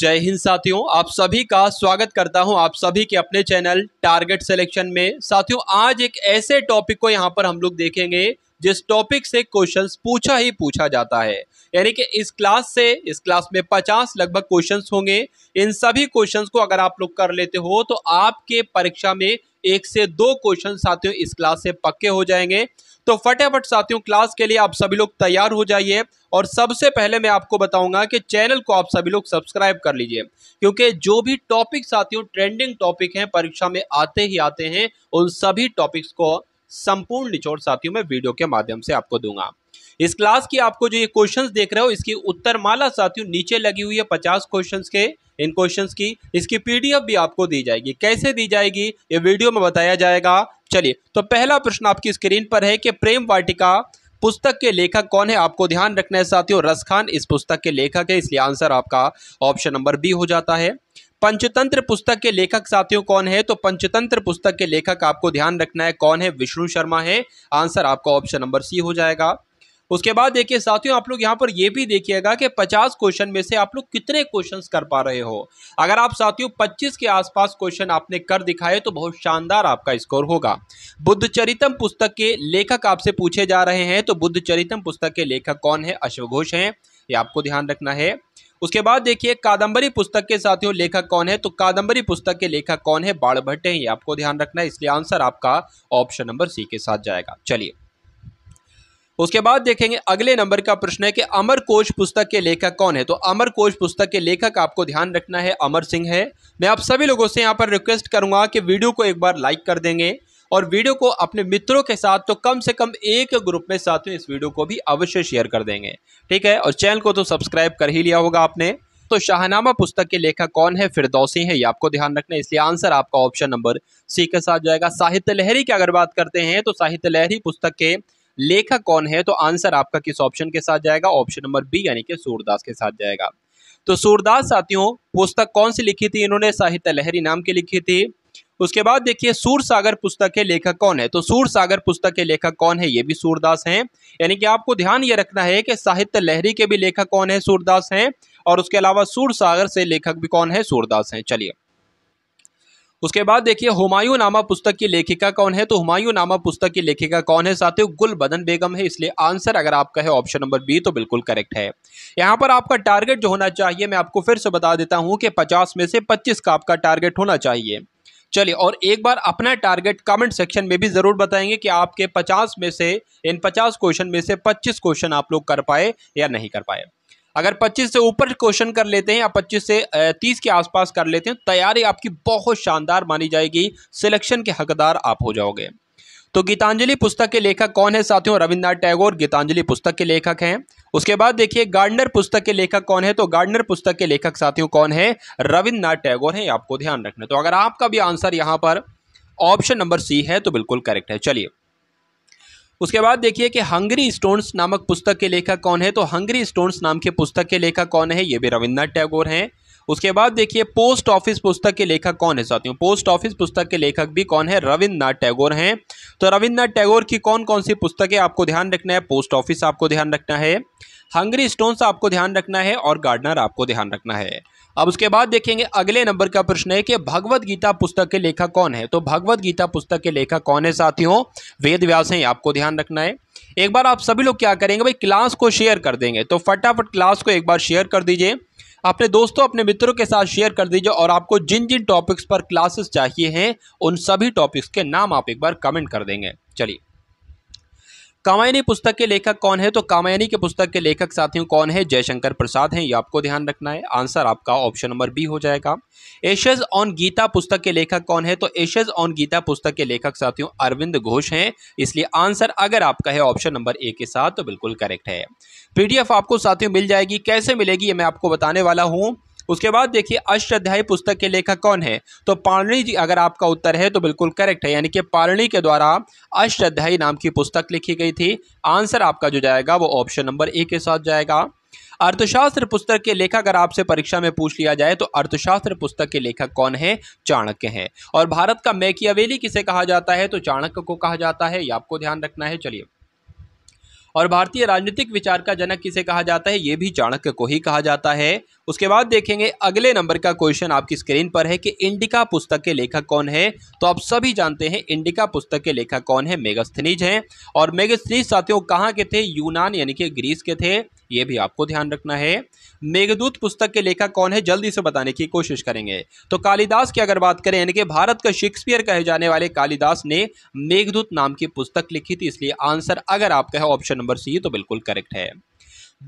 जय हिंद साथियों आप सभी का स्वागत करता हूं आप सभी के अपने चैनल टारगेट सिलेक्शन में साथियों आज एक ऐसे टॉपिक को यहां पर हम लोग देखेंगे जिस टॉपिक से क्वेश्चंस पूछा ही पूछा जाता है यानी कि इस क्लास से इस क्लास में 50 लगभग क्वेश्चंस होंगे इन सभी क्वेश्चंस को अगर आप लोग कर लेते हो तो आपके परीक्षा में एक से दो क्वेश्चन साथियों इस क्लास से पक्के हो जाएंगे तो फटाफट साथियों क्लास के लिए आप सभी लोग तैयार हो जाइए और सबसे पहले मैं आपको बताऊंगा कि चैनल को आप सभी लोग सब्सक्राइब कर लीजिए क्योंकि जो भी टॉपिक साथियों ट्रेंडिंग टॉपिक हैं परीक्षा में आते ही आते हैं उन सभी टॉपिक्स को संपूर्ण निचोड़ साथियों में वीडियो के माध्यम से आपको दूंगा इस क्लास की आपको जो ये क्वेश्चंस देख रहे हो इसकी उत्तर माला साथियों नीचे लगी हुई है पचास क्वेश्चंस के इन क्वेश्चंस की इसकी पीडीएफ भी आपको दी जाएगी कैसे दी जाएगी ये वीडियो में बताया जाएगा चलिए तो पहला प्रश्न आपकी स्क्रीन पर है कि प्रेम वाटिका पुस्तक के लेखक कौन है आपको ध्यान रखना है साथियों रस खान इस पुस्तक के लेखक है इसलिए आंसर आपका ऑप्शन नंबर बी हो जाता है पंचतंत्र पुस्तक के लेखक साथियों कौन है तो पंचतंत्र पुस्तक के लेखक आपको ध्यान रखना है कौन है विष्णु शर्मा है आंसर आपका ऑप्शन नंबर सी हो जाएगा उसके बाद देखिए साथियों आप लोग यहाँ पर यह भी देखिएगा कि 50 क्वेश्चन में से आप लोग कितने क्वेश्चंस कर पा रहे हो अगर आप साथियों 25 के आसपास क्वेश्चन आपने कर दिखाए तो बहुत शानदार आपका स्कोर होगा बुद्ध चरितम पुस्तक के लेखक आपसे पूछे जा रहे हैं तो बुद्ध चरितम पुस्तक के लेखक कौन है अश्वघोष है ये आपको ध्यान रखना है उसके बाद देखिए कादंबरी पुस्तक के साथियों लेखक कौन है तो कादंबरी पुस्तक के लेखक कौन है बाढ़ भट्ट ये आपको ध्यान रखना है इसलिए आंसर आपका ऑप्शन नंबर सी के साथ जाएगा चलिए उसके बाद देखेंगे अगले नंबर का प्रश्न है कि अमर कोश पुस्तक के लेखक कौन है तो अमर कोश पुस्तक के लेखक आपको ध्यान रखना है अमर सिंह है मैं आप सभी लोगों से यहाँ पर रिक्वेस्ट करूंगा कि वीडियो को एक बार लाइक कर देंगे और वीडियो को अपने मित्रों के साथ तो कम से कम एक ग्रुप में साथ में इस वीडियो को भी अवश्य शेयर कर देंगे ठीक है और चैनल को तो सब्सक्राइब कर ही लिया होगा आपने तो शाहनामा पुस्तक के लेखक कौन है फिरदौसी है ये आपको ध्यान रखना है इसलिए आंसर आपका ऑप्शन नंबर सी के साथ जाएगा साहित्य लहरी की अगर बात करते हैं तो साहित्य लहरी पुस्तक के लेखक कौन है तो आंसर आपका किस ऑप्शन के साथ जाएगा ऑप्शन नंबर बी यानी कि सूरदास के साथ जाएगा तो सूरदास साथियों पुस्तक कौन सी लिखी थी इन्होंने साहित्य लहरी नाम की लिखी थी उसके बाद देखिए सूर सागर पुस्तक के लेखक कौन है तो सूर सागर पुस्तक के लेखक कौन है ये भी सूरदास हैं यानी कि आपको ध्यान ये रखना है कि साहित्य लहरी के भी लेखक कौन है सूरदास हैं और उसके अलावा सूर सागर से लेखक भी कौन है सूरदास हैं चलिए उसके बाद देखिए हुमायूं नामा पुस्तक की लेखिका कौन है तो हुमायूं नामा पुस्तक की लेखिका कौन है साथियों गुल बदन बेगम है इसलिए आंसर अगर आपका है ऑप्शन नंबर बी तो बिल्कुल करेक्ट है यहाँ पर आपका टारगेट जो होना चाहिए मैं आपको फिर से बता देता हूं कि पचास में से पच्चीस का आपका टारगेट होना चाहिए चलिए और एक बार अपना टारगेट कमेंट सेक्शन में भी ज़रूर बताएंगे कि आपके 50 में से इन 50 क्वेश्चन में से 25 क्वेश्चन आप लोग कर पाए या नहीं कर पाए अगर 25 से ऊपर क्वेश्चन कर लेते हैं या 25 से 30 के आसपास कर लेते हैं तैयारी आपकी बहुत शानदार मानी जाएगी सिलेक्शन के हकदार आप हो जाओगे तो गीतांजलि पुस्तक के लेखक कौन है साथियों रविन्द्रनाथ टैगोर गीतांजलि पुस्तक के लेखक हैं उसके बाद देखिए गार्डनर पुस्तक के लेखक कौन है तो गार्डनर पुस्तक के लेखक साथियों कौन है रविन्द्रनाथ टैगोर है आपको ध्यान रखना तो अगर आपका भी आंसर यहाँ पर ऑप्शन नंबर सी है तो बिल्कुल करेक्ट है चलिए उसके बाद देखिए कि हंगरी स्टोन्स नामक पुस्तक के लेखक कौन है तो हंगरी स्टोन्स नाम के पुस्तक के लेखक कौन है ये भी रविन्द्रनाथ टैगोर हैं उसके बाद देखिए पोस्ट ऑफिस पुस्तक के लेखक कौन है साथियों पोस्ट ऑफिस पुस्तक के लेखक भी कौन है रविन्द्रनाथ टैगोर हैं तो रविन्द्रनाथ टैगोर की कौन कौन सी पुस्तकें आपको ध्यान रखना है पोस्ट ऑफिस आपको ध्यान रखना है हंगरी स्टोन्स आपको ध्यान रखना है और गार्डनर आपको ध्यान रखना है अब उसके बाद देखेंगे अगले नंबर का प्रश्न है कि भगवत गीता पुस्तक के लेखक कौन है तो भगवत गीता पुस्तक के लेखक कौन है साथियों वेद व्यास हैं आपको ध्यान रखना है एक बार आप सभी लोग क्या करेंगे भाई क्लास को शेयर कर देंगे तो फटाफट क्लास को एक बार शेयर कर दीजिए अपने दोस्तों अपने मित्रों के साथ शेयर कर दीजिए और आपको जिन जिन टॉपिक्स पर क्लासेस चाहिए हैं उन सभी टॉपिक्स के नाम आप एक बार कमेंट कर देंगे चलिए कामायनी पुस्तक के लेखक कौन है तो कामायनी के पुस्तक के लेखक साथियों कौन है जयशंकर प्रसाद हैं ये आपको ध्यान रखना है आंसर आपका ऑप्शन नंबर बी हो जाएगा एशेज ऑन गीता पुस्तक के लेखक कौन है तो एशेज ऑन गीता पुस्तक के लेखक साथियों अरविंद घोष हैं इसलिए आंसर अगर आपका है ऑप्शन नंबर ए के साथ तो बिल्कुल करेक्ट है पीडीएफ आपको साथियों मिल जाएगी कैसे मिलेगी ये मैं आपको बताने वाला हूँ उसके बाद देखिए अष्टाध्यायी पुस्तक के लेखक कौन है तो पाणनी जी अगर आपका उत्तर है तो बिल्कुल करेक्ट है यानी कि पाणनी के द्वारा अष्टाध्यायी नाम की पुस्तक लिखी गई थी आंसर आपका जो जाएगा वो ऑप्शन नंबर ए के साथ जाएगा अर्थशास्त्र पुस्तक के लेखक अगर आपसे परीक्षा में पूछ लिया जाए तो अर्थशास्त्र पुस्तक के लेखक कौन है चाणक्य है और भारत का मैकियावेली किसे कहा जाता है तो चाणक्य को कहा जाता है ये आपको ध्यान रखना है चलिए और भारतीय राजनीतिक विचार का जनक किसे कहा जाता है ये भी चाणक्य को ही कहा जाता है उसके बाद देखेंगे अगले नंबर का क्वेश्चन आपकी स्क्रीन पर है कि इंडिका पुस्तक के लेखक कौन है तो आप सभी जानते हैं इंडिका पुस्तक के लेखक कौन है मेगस्थनीज हैं और मेगस्थनीज साथियों कहाँ के थे यूनान यानी कि ग्रीस के थे ये भी आपको ध्यान रखना है मेघदूत पुस्तक के लेखक कौन है जल्दी से बताने की कोशिश करेंगे तो कालिदास की अगर बात करें यानी कि भारत का शेक्सपियर कहे जाने वाले कालिदास ने मेघदूत नाम की पुस्तक लिखी थी इसलिए आंसर अगर आपका है ऑप्शन नंबर सी तो बिल्कुल करेक्ट है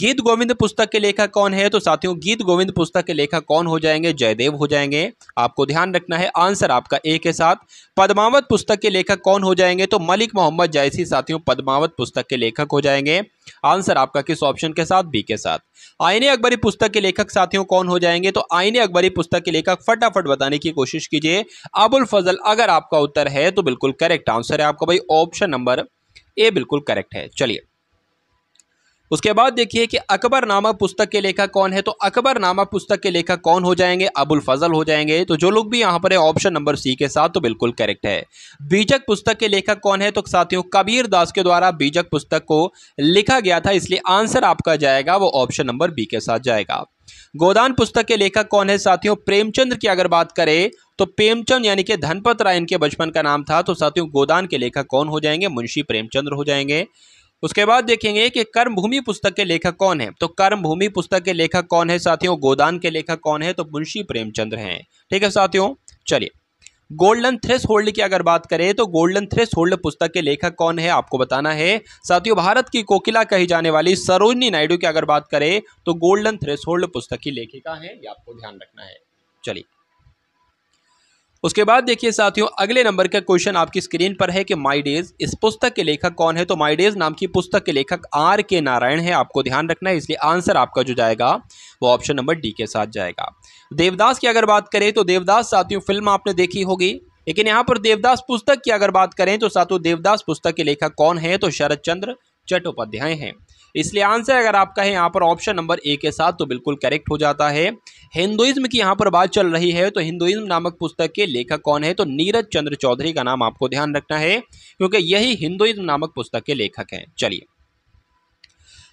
गीत गोविंद पुस्तक के लेखक कौन है तो साथियों गीत गोविंद पुस्तक के लेखक कौन हो जाएंगे जयदेव हो जाएंगे आपको ध्यान रखना है आंसर आपका ए के साथ पद्मावत पुस्तक के लेखक कौन हो जाएंगे तो मलिक मोहम्मद जायसी साथियों पद्मावत पुस्तक के लेखक हो जाएंगे आंसर आपका किस ऑप्शन के साथ बी के साथ आईने अकबरी पुस्तक के लेखक साथियों कौन हो जाएंगे तो आईने अकबरी पुस्तक के लेखक फटाफट बताने की कोशिश कीजिए अबुल फजल अगर आपका उत्तर है तो बिल्कुल करेक्ट आंसर है आपका भाई ऑप्शन नंबर ए बिल्कुल करेक्ट है चलिए उसके बाद देखिए कि अकबर नामक पुस्तक के लेखक कौन है तो अकबर नामक पुस्तक के लेखक कौन हो जाएंगे अबुल फजल हो जाएंगे तो जो लोग भी यहां पर है ऑप्शन नंबर सी के साथ तो बिल्कुल करेक्ट है बीजक पुस्तक के लेखक कौन है तो साथियों कबीर दास के द्वारा बीजक पुस्तक को लिखा गया था इसलिए आंसर आपका जाएगा वो ऑप्शन नंबर बी के साथ जाएगा गोदान पुस्तक के लेखक कौन है साथियों प्रेमचंद्र की अगर बात करें तो प्रेमचंद यानी कि धनपत राय इनके बचपन का नाम था तो साथियों गोदान के लेखक कौन हो जाएंगे मुंशी प्रेमचंद्र हो जाएंगे उसके बाद देखेंगे कि कर्म भूमि पुस्तक के लेखक कौन है तो कर्म भूमि पुस्तक के लेखक कौन है साथियों गोदान के लेखक कौन है तो मुंशी प्रेमचंद्र हैं ठीक है साथियों चलिए गोल्डन थ्रेस होल्ड की अगर बात करें तो गोल्डन थ्रेस होल्ड पुस्तक के लेखक कौन है आपको बताना है साथियों भारत की कोकिला कही जाने वाली सरोजनी नायडू की अगर बात करें तो गोल्डन थ्रेस होल्ड पुस्तक की लेखिका है ये आपको ध्यान रखना है चलिए उसके बाद देखिए साथियों अगले नंबर का क्वेश्चन आपकी स्क्रीन पर है कि माई डेज इस पुस्तक के लेखक कौन है तो माई डेज नाम की पुस्तक के लेखक आर के नारायण है आपको ध्यान रखना है इसलिए आंसर आपका जो जाएगा वो ऑप्शन नंबर डी के साथ जाएगा देवदास की अगर बात करें तो देवदास साथियों फिल्म आपने देखी होगी लेकिन यहाँ पर देवदास पुस्तक की अगर बात करें तो साथियों देवदास पुस्तक के लेखक कौन है तो शरद चंद्र चट्टोपाध्याय हैं इसलिए आंसर अगर आपका है यहाँ पर ऑप्शन नंबर ए के साथ तो बिल्कुल करेक्ट हो जाता है हिंदुइज्म की यहाँ पर बात चल रही है तो हिंदुइज्म नामक पुस्तक के लेखक कौन है तो नीरज चंद्र चौधरी का नाम आपको ध्यान रखना है क्योंकि यही हिंदुइज्म नामक पुस्तक के लेखक हैं चलिए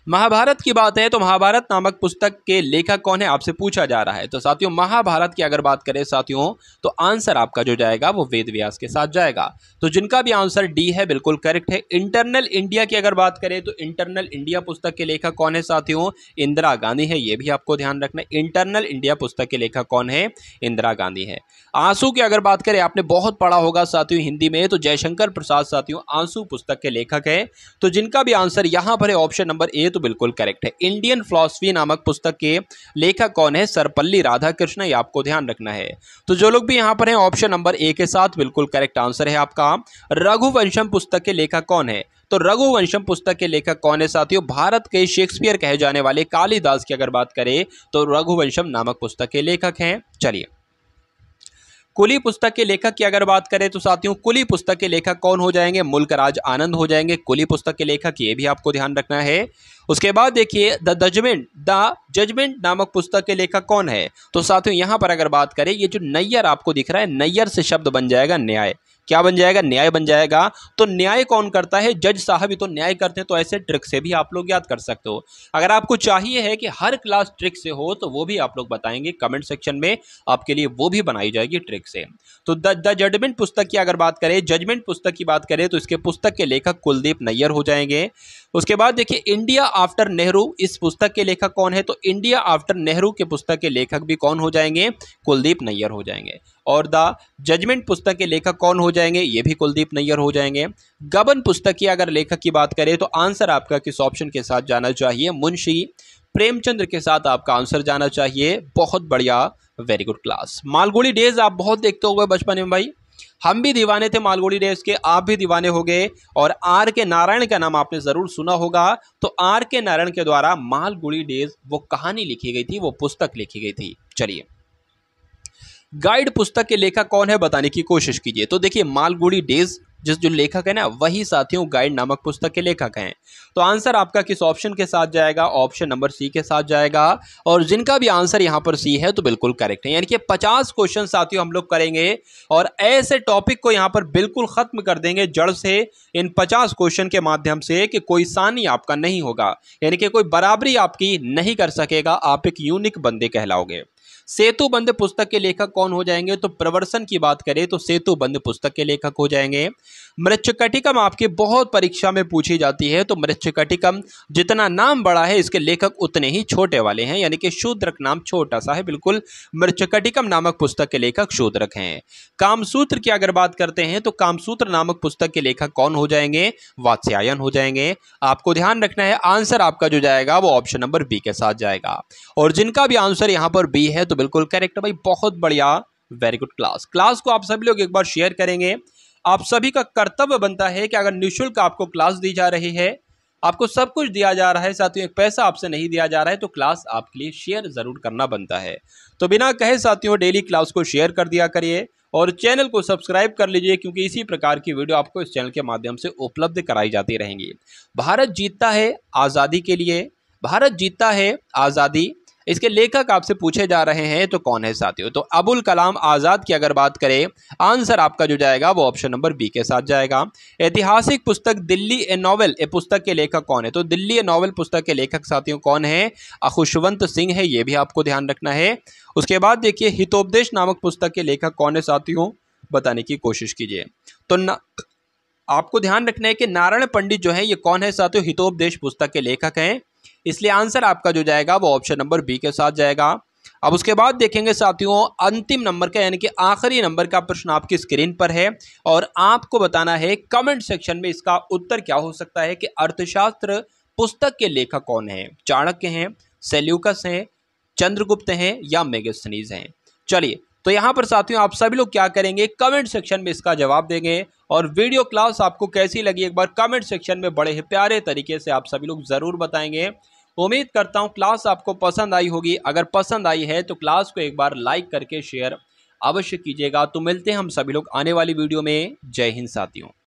महाभारत की बात है तो महाभारत नामक पुस्तक के लेखक कौन है आपसे पूछा जा रहा है तो साथियों महाभारत की अगर बात करें साथियों तो आंसर आपका जो जाएगा वो वेद व्यास के साथ जाएगा तो जिनका भी आंसर डी है बिल्कुल करेक्ट है इंटरनल इंडिया की अगर बात करें तो इंटरनल इंडिया पुस्तक के लेखक कौन है साथियों इंदिरा गांधी है ये भी आपको ध्यान रखना इंटरनल इंडिया पुस्तक के लेखक कौन है इंदिरा गांधी है आंसू की अगर बात करें आपने बहुत पढ़ा होगा साथियों हिंदी में तो जयशंकर प्रसाद साथियों आंसू पुस्तक के लेखक है तो जिनका भी आंसर यहाँ पर है ऑप्शन नंबर ए तो बिल्कुल करेक्ट है इंडियन फिलोसफी नामक पुस्तक के लेखक कौन है सरपल्ली राधाकृष्ण ये आपको ध्यान रखना है तो जो लोग भी यहाँ पर हैं ऑप्शन नंबर ए के साथ बिल्कुल करेक्ट आंसर है आपका रघुवंशम पुस्तक के लेखक कौन है तो रघुवंशम पुस्तक के लेखक कौन है साथियों भारत के शेक्सपियर कहे जाने वाले कालिदास की अगर बात करें तो रघुवंशम नामक पुस्तक के लेखक हैं चलिए कुली पुस्तक के लेखक की अगर बात करें तो साथियों कुली पुस्तक के लेखक कौन हो जाएंगे मुल्क राज आनंद हो जाएंगे कुली पुस्तक के लेखक ये भी आपको ध्यान रखना है उसके बाद देखिए द जजमेंट द जजमेंट नामक पुस्तक के लेखक कौन है तो साथियों यहां पर अगर बात करें ये जो नैयर आपको दिख रहा है नैयर से शब्द बन जाएगा न्याय क्या बन जाएगा न्याय बन जाएगा तो न्याय कौन करता है जज साहब ही तो न्याय करते हैं तो ऐसे ट्रिक से भी आप लोग याद कर सकते हो अगर आपको चाहिए है कि हर क्लास ट्रिक से हो तो वो भी आप लोग बताएंगे कमेंट सेक्शन में आपके लिए वो भी बनाई जाएगी ट्रिक से तो द जजमेंट पुस्तक की अगर बात करें जजमेंट पुस्तक की बात करें तो इसके पुस्तक के लेखक कुलदीप नैयर हो जाएंगे उसके बाद देखिए इंडिया आफ्टर नेहरू इस पुस्तक के लेखक कौन है तो इंडिया आफ्टर नेहरू के पुस्तक के लेखक भी कौन हो जाएंगे कुलदीप नैयर हो जाएंगे और द जजमेंट पुस्तक के लेखक कौन हो जाएंगे ये भी कुलदीप नैयर हो जाएंगे गबन पुस्तक की अगर लेखक की बात करें तो आंसर आपका किस ऑप्शन के साथ जाना चाहिए मुंशी प्रेमचंद्र के साथ आपका आंसर जाना चाहिए बहुत बढ़िया very good class Malgudi Days आप बहुत देखते हो बचपन में भाई हम भी दीवाने थे मालगुड़ी डेज के आप भी दीवाने हो गए और आर के नारायण का नाम आपने ज़रूर सुना होगा तो आर के नारायण के द्वारा मालगुड़ी डेज वो कहानी लिखी गई थी वो पुस्तक लिखी गई थी चलिए गाइड पुस्तक के लेखक कौन है बताने की कोशिश कीजिए तो देखिए मालगुड़ी डेज जिस जो लेखक है ना वही साथियों गाइड नामक पुस्तक के लेखक हैं तो आंसर आपका किस ऑप्शन के साथ जाएगा ऑप्शन नंबर सी के साथ जाएगा और जिनका भी आंसर यहाँ पर सी है तो बिल्कुल करेक्ट है यानी कि पचास क्वेश्चन साथियों हम लोग करेंगे और ऐसे टॉपिक को यहाँ पर बिल्कुल ख़त्म कर देंगे जड़ से इन पचास क्वेश्चन के माध्यम से कि कोई सानी आपका नहीं होगा यानी कि कोई बराबरी आपकी नहीं कर सकेगा आप एक यूनिक बंदे कहलाओगे सेतु बंद पुस्तक के लेखक कौन हो जाएंगे तो प्रवर्सन की बात करें तो सेतु बंद पुस्तक के लेखक हो जाएंगे मृच्छकटिकम आपके बहुत परीक्षा में पूछी जाती है तो मृच्छकटिकम जितना नाम बड़ा है इसके लेखक उतने ही छोटे वाले हैं यानी कि शूद्रक नाम छोटा सा है बिल्कुल मृच्छकटिकम नामक पुस्तक के लेखक शूद्रक हैं कामसूत्र की अगर बात करते हैं तो कामसूत्र नामक पुस्तक के लेखक कौन हो जाएंगे वात्स्यायन हो जाएंगे आपको ध्यान रखना है आंसर आपका जो जाएगा वो ऑप्शन नंबर बी के साथ जाएगा और जिनका भी आंसर यहाँ पर बी है तो बिल्कुल करेक्ट भाई बहुत बढ़िया वेरी गुड क्लास क्लास को आप सभी लोग एक बार शेयर करेंगे आप सभी का कर्तव्य बनता है कि अगर निःशुल्क आपको क्लास दी जा रही है आपको सब कुछ दिया जा रहा है साथियों एक पैसा आपसे नहीं दिया जा रहा है तो क्लास आपके लिए शेयर ज़रूर करना बनता है तो बिना कहे साथियों डेली क्लास को शेयर कर दिया करिए और चैनल को सब्सक्राइब कर लीजिए क्योंकि इसी प्रकार की वीडियो आपको इस चैनल के माध्यम से उपलब्ध कराई जाती रहेंगी भारत जीतता है आज़ादी के लिए भारत जीतता है आज़ादी इसके लेखक आपसे पूछे जा रहे हैं तो कौन है साथियों तो अबुल कलाम आज़ाद की अगर बात करें आंसर आपका जो जाएगा वो ऑप्शन नंबर बी के साथ जाएगा ऐतिहासिक पुस्तक दिल्ली ए नॉवल ए पुस्तक के लेखक कौन है तो दिल्ली ए नॉवल पुस्तक के लेखक साथियों कौन है खुशवंत सिंह है ये भी आपको ध्यान रखना है उसके बाद देखिए हितोपदेश नामक पुस्तक के लेखक कौन है साथियों बताने की कोशिश कीजिए तो न आपको ध्यान रखना है कि नारायण पंडित जो है ये कौन है साथियों हितोपदेश पुस्तक के लेखक हैं इसलिए आंसर आपका जो जाएगा वो ऑप्शन नंबर बी के साथ जाएगा अब उसके बाद देखेंगे साथियों अंतिम नंबर का यानी कि आखिरी नंबर का प्रश्न आपकी स्क्रीन पर है और आपको बताना है कमेंट सेक्शन में इसका उत्तर क्या हो सकता है कि अर्थशास्त्र पुस्तक के लेखक कौन है चाणक्य हैं सेल्यूकस हैं चंद्रगुप्त हैं या मेगस्थनीज हैं चलिए तो यहाँ पर साथियों आप सभी लोग क्या करेंगे कमेंट सेक्शन में इसका जवाब देंगे और वीडियो क्लास आपको कैसी लगी एक बार कमेंट सेक्शन में बड़े ही प्यारे तरीके से आप सभी लोग ज़रूर बताएंगे उम्मीद करता हूँ क्लास आपको पसंद आई होगी अगर पसंद आई है तो क्लास को एक बार लाइक करके शेयर अवश्य कीजिएगा तो मिलते हैं हम सभी लोग आने वाली वीडियो में जय हिंद साथियों